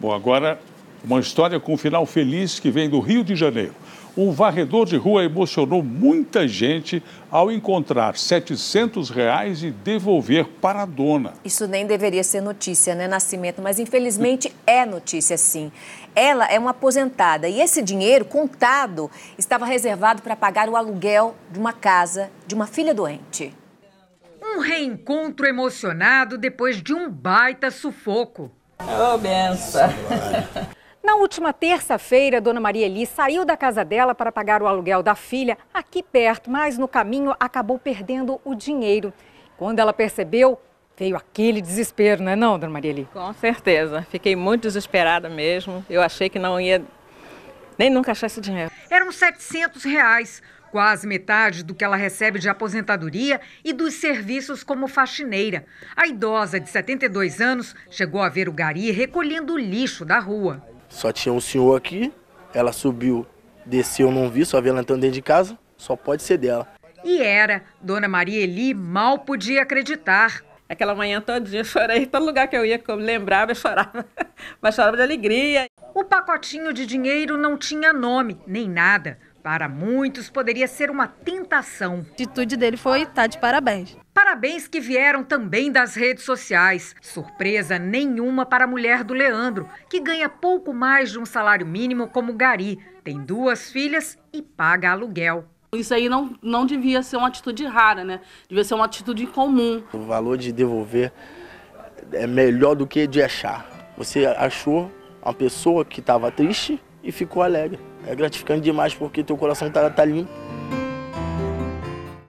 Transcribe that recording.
Bom, agora uma história com um final feliz que vem do Rio de Janeiro. Um varredor de rua emocionou muita gente ao encontrar 700 reais e devolver para a dona. Isso nem deveria ser notícia, né, Nascimento? Mas infelizmente é notícia, sim. Ela é uma aposentada e esse dinheiro contado estava reservado para pagar o aluguel de uma casa de uma filha doente. Um reencontro emocionado depois de um baita sufoco. Ô, oh, benção. Na última terça-feira, Dona Maria Eli saiu da casa dela para pagar o aluguel da filha aqui perto, mas no caminho acabou perdendo o dinheiro. Quando ela percebeu, veio aquele desespero, não é não, Dona Maria Eli? Com certeza. Fiquei muito desesperada mesmo. Eu achei que não ia nem nunca achar esse dinheiro. Eram 700 reais, quase metade do que ela recebe de aposentadoria e dos serviços como faxineira. A idosa de 72 anos chegou a ver o gari recolhendo lixo da rua. Só tinha um senhor aqui, ela subiu, desceu, não vi, só vi ela entrando dentro de casa, só pode ser dela. E era, Dona Maria Eli mal podia acreditar. Aquela manhã todinha chorei, todo lugar que eu ia, que eu lembrava, eu chorava, mas chorava de alegria. O pacotinho de dinheiro não tinha nome, nem nada. Para muitos, poderia ser uma tentação. A atitude dele foi estar tá de parabéns. Parabéns que vieram também das redes sociais. Surpresa nenhuma para a mulher do Leandro, que ganha pouco mais de um salário mínimo como gari, tem duas filhas e paga aluguel. Isso aí não, não devia ser uma atitude rara, né? Devia ser uma atitude comum. O valor de devolver é melhor do que de achar. Você achou uma pessoa que estava triste e ficou alegre. É gratificante demais porque teu coração está tá limpo.